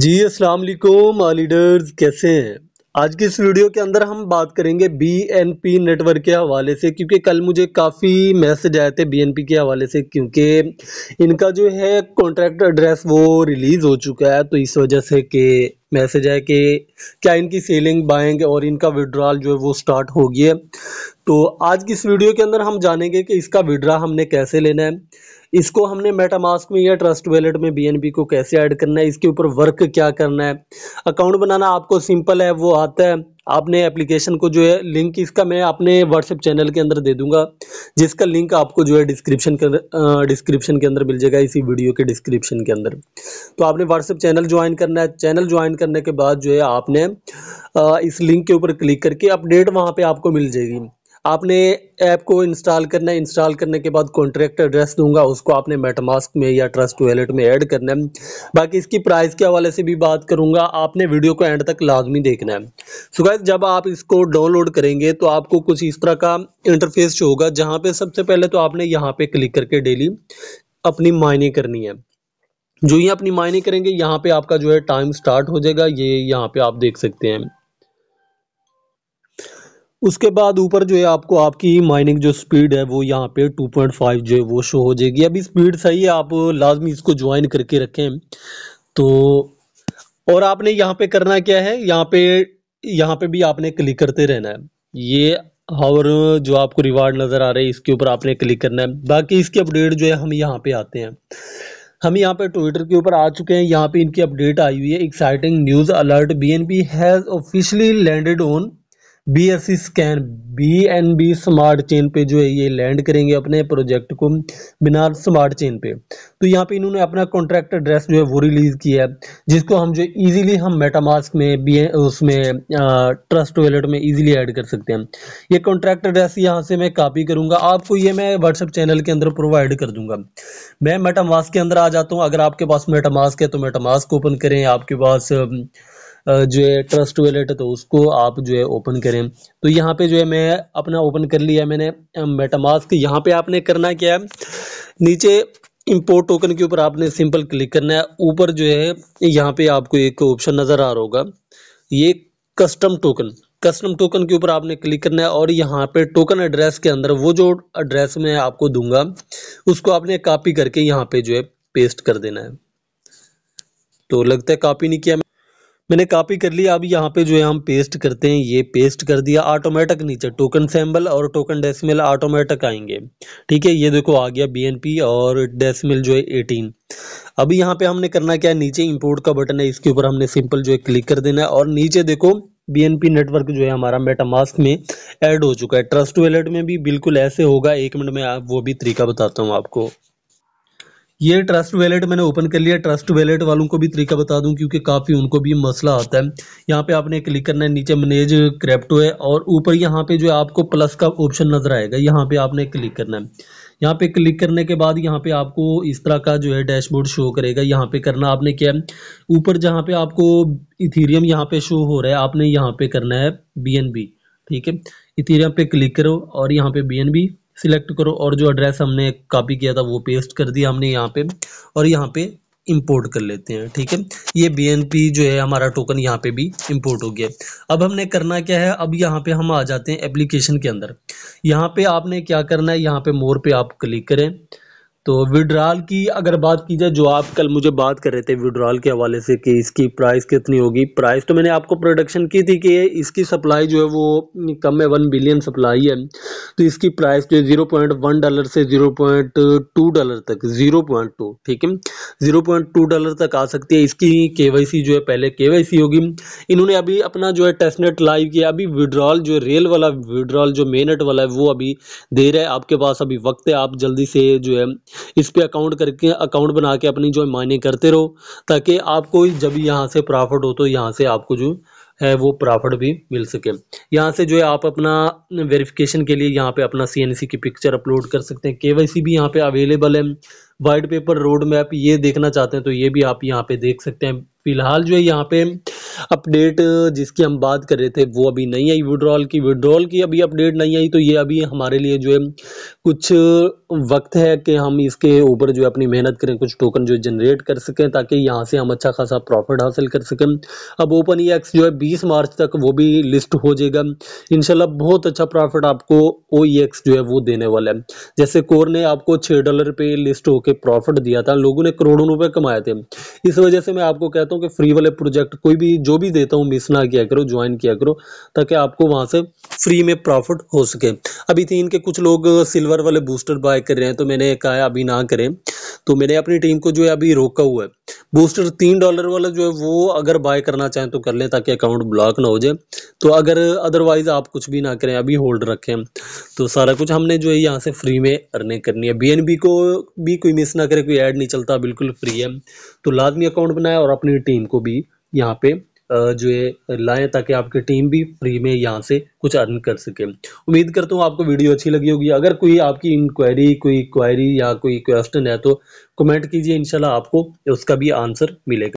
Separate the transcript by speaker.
Speaker 1: जी आ leaders कैसे हैं आज की इस वीडियो के अंदर हम बात करेंगे बी एन पी नेटवर्क के हवाले से क्योंकि कल मुझे काफ़ी मैसेज आए थे बी एन पी के हवाले से क्योंकि इनका जो है कॉन्ट्रैक्ट एड्रेस वो रिलीज़ हो चुका है तो इस वजह से कि मैसेज है कि क्या इनकी सेलिंग बाइंग और इनका विड्रॉल जो है वो स्टार्ट हो गई है तो आज की इस वीडियो के अंदर हम जानेंगे कि इसका विड्रा हमने कैसे लेना है इसको हमने मेटामास्क में या ट्रस्ट वैलेट में बीएनबी को कैसे ऐड करना है इसके ऊपर वर्क क्या करना है अकाउंट बनाना आपको सिंपल है वो आता है आपने एप्लीकेशन को जो है लिंक इसका मैं अपने व्हाट्सएप चैनल के अंदर दे दूंगा जिसका लिंक आपको जो है डिस्क्रिप्शन के डिस्क्रिप्शन के अंदर मिल जाएगा इसी वीडियो के डिस्क्रिप्शन के अंदर तो आपने व्हाट्सएप चैनल ज्वाइन करना है चैनल ज्वाइन करने के बाद जो है आपने इस लिंक के ऊपर क्लिक करके अपडेट वहाँ पर आपको मिल जाएगी आपने ऐप को इंस्टॉल करना है इंस्टॉल करने के बाद कॉन्ट्रैक्ट एड्रेस दूंगा उसको आपने मेटामास्क में या ट्रस्ट वैलेट में ऐड करना है बाकी इसकी प्राइस के हवाले से भी बात करूंगा आपने वीडियो को एंड तक लाजमी देखना है सो गाइस जब आप इसको डाउनलोड करेंगे तो आपको कुछ इस तरह का इंटरफेस होगा जहाँ पे सबसे पहले तो आपने यहाँ पे क्लिक करके डेली अपनी मायने करनी है जो ही अपनी मायने करेंगे यहाँ पे आपका जो है टाइम स्टार्ट हो जाएगा ये यहाँ पे आप देख सकते हैं उसके बाद ऊपर जो है आपको आपकी माइनिंग जो स्पीड है वो यहाँ पे 2.5 जो है वो शो हो जाएगी अभी स्पीड सही है आप लाजमी इसको ज्वाइन करके रखें तो और आपने यहाँ पे करना क्या है यहाँ पे यहाँ पे भी आपने क्लिक करते रहना है ये और जो आपको रिवार्ड नज़र आ रही है इसके ऊपर आपने क्लिक करना है बाकी इसके अपडेट जो है हम यहाँ पे आते हैं हम यहाँ पे ट्विटर के ऊपर आ चुके हैं यहाँ पे इनकी अपडेट आई हुई है exciting news alert B N P has officially landed on B S C scan B N B smart chain पे जो है ये लैंड करेंगे अपने प्रोजेक्ट को बिनार स्मार्ट चेन पे तो यहाँ पे इन्होंने अपना कॉन्ट्रैक्ट एड्रेस जो है वो रिलीज किया है जिसको हम जो इजीली हम मेटामास्क में बी उसमें ट्रस्ट वॉलेट में इजीली ऐड कर सकते हैं ये कॉन्ट्रैक्ट एड्रेस यहाँ से मैं कापी करूँगा आपको ये मैं व्हाट्सअप चैनल के अंदर प्रोवाइड कर दूंगा मैं मेटामास्क के अंदर आ जाता हूँ अगर आपके पास मेटामास्क है तो मेटामास्क ओपन करें आपके पास जो है ट्रस्ट वैलेट है तो उसको आप जो है ओपन करें तो यहाँ पे जो है मैं अपना ओपन कर लिया मैंने मेटामास्क यहाँ पे आपने करना क्या है नीचे इम्पोर्ट टोकन के ऊपर आपने सिंपल क्लिक करना है ऊपर जो है यहाँ पे आपको एक ऑप्शन नज़र आ रहा होगा ये कस्टम टोकन कस्टम टोकन के ऊपर आपने क्लिक करना है और यहाँ पे टोकन एड्रेस के अंदर वो जो एड्रेस मैं आपको दूंगा उसको आपने कॉपी करके यहाँ पे जो है पेस्ट कर देना है तो लगता है कॉपी नहीं किया मैंने कॉपी कर लिया अब यहाँ पे जो है हम पेस्ट करते हैं ये पेस्ट कर दिया ऑटोमेटिक नीचे टोकन सैम्बल और टोकन डेसिमल ऑटोमेटिक आएंगे ठीक है ये देखो आ गया बीएनपी और डेसिमल जो है एटीन अभी यहाँ पे हमने करना क्या है नीचे इंपोर्ट का बटन है इसके ऊपर हमने सिंपल जो है क्लिक कर देना है और नीचे देखो पी नेटवर्क जो है हमारा मेटामास्क में एड हो चुका है ट्रस्ट वैलेट में भी बिल्कुल ऐसे होगा एक मिनट में आप वो भी तरीका बताता हूँ आपको ये ट्रस्ट वैलेट मैंने ओपन कर लिया ट्रस्ट वैलेट वालों को भी तरीका बता दूं क्योंकि काफ़ी उनको भी मसला आता है यहाँ पे आपने क्लिक करना है नीचे मैनेज क्रैप्टो है और ऊपर यहाँ पे जो है आपको प्लस का ऑप्शन नज़र आएगा यहाँ पे आपने क्लिक करना है यहाँ पे क्लिक करने के बाद यहाँ पे आपको इस तरह का जो है डैशबोर्ड शो करेगा यहाँ पे करना आपने क्या है ऊपर जहाँ पे आपको इथीरियम यहाँ पे शो हो रहा है आपने यहाँ पे करना है बी ठीक है इथीरियम पे क्लिक करो और यहाँ पे बी सिलेक्ट करो और जो एड्रेस हमने कॉपी किया था वो पेस्ट कर दिया हमने यहाँ पे और यहाँ पे इंपोर्ट कर लेते हैं ठीक है ये बी जो है हमारा टोकन यहाँ पे भी इंपोर्ट हो गया अब हमने करना क्या है अब यहाँ पे हम आ जाते हैं एप्लीकेशन के अंदर यहाँ पे आपने क्या करना है यहाँ पे मोर पे आप क्लिक करें तो विड्रॉल की अगर बात की जाए जो आप कल मुझे बात कर रहे थे विड्रॉल के हवाले से कि इसकी प्राइस कितनी होगी प्राइस तो मैंने आपको प्रोडक्शन की थी कि इसकी सप्लाई जो है वो कम है वन बिलियन सप्लाई है तो इसकी प्राइस जो है ज़ीरो पॉइंट वन डॉलर से ज़ीरो पॉइंट टू डॉलर तक ज़ीरो पॉइंट टू ठीक है ज़ीरो पॉइंट टू डॉलर तक आ सकती है इसकी के वाई सी जो है पहले के वाई सी होगी इन्होंने अभी अपना जो है टेस्टनेट लाइव किया अभी विड्रॉल जो रेल वाला विड्रॉल जो मेनट वाला है वो अभी दे रहा है आपके पास अभी वक्त है आप जल्दी से जो है इस पर अकाउंट करके अकाउंट बना के अपनी जो माइनिंग करते रहो ताकि आपको जब यहाँ से प्रॉफिट हो तो यहाँ से आपको जो है वो प्रॉफिट भी मिल सके यहाँ से जो है आप अपना वेरिफिकेशन के लिए यहाँ पे अपना सीएनसी की पिक्चर अपलोड कर सकते हैं केवाईसी भी यहाँ पे अवेलेबल है वाइट पेपर रोड मैप ये देखना चाहते हैं तो ये भी आप यहाँ पे देख सकते हैं फिलहाल जो है यहाँ पे अपडेट जिसकी हम बात कर रहे थे वो अभी नहीं आई विड्रॉल की विड्रॉल की अभी अपडेट नहीं आई तो ये अभी हमारे लिए जो है कुछ वक्त है कि हम इसके ऊपर जो है अपनी मेहनत करें कुछ टोकन जो जनरेट कर सकें ताकि यहाँ से हम अच्छा खासा प्रॉफिट हासिल कर सकें अब ओपन ई एक्स जो है बीस मार्च तक वो भी लिस्ट हो जाएगा इनशाला बहुत अच्छा प्रॉफिट आपको ओ ई एक्स जो है वो देने वाला है जैसे कोर ने आपको छः डॉलर पे लिस्ट होकर प्रॉफिट दिया था लोगों ने करोड़ों रुपए कमाए थे इस वजह से मैं आपको कहता हूँ कि फ्री वाले प्रोजेक्ट कोई भी जो भी देता हूँ मिस ना किया करो ज्वाइन किया करो ताकि आपको वहाँ से फ्री में प्रॉफिट हो सके अभी थी तो इनके कुछ लोग सिल्वर वाले बूस्टर बाय कर रहे हैं तो मैंने कहा है अभी ना करें तो मैंने अपनी टीम को जो है अभी रोका हुआ है बूस्टर तीन डॉलर वाला जो है वो अगर बाय करना चाहें तो कर लें ताकि अकाउंट ब्लॉक ना हो जाए तो अगर अदरवाइज आप कुछ भी ना करें अभी होल्ड रखें तो सारा कुछ हमने जो है यहाँ से फ्री में अर्निंग करनी है बी को भी कोई मिस ना करे कोई ऐड नहीं चलता बिल्कुल फ्री है तो लाजमी अकाउंट बनाए और अपनी टीम को भी यहाँ पे जो है लाएँ ताकि आपकी टीम भी फ्री में यहाँ से कुछ अर्न कर सके उम्मीद करता हूँ आपको वीडियो अच्छी लगी होगी अगर कोई आपकी इंक्वायरी कोई क्वायरी या कोई क्वेश्चन है तो कमेंट कीजिए इनशाला आपको उसका भी आंसर मिलेगा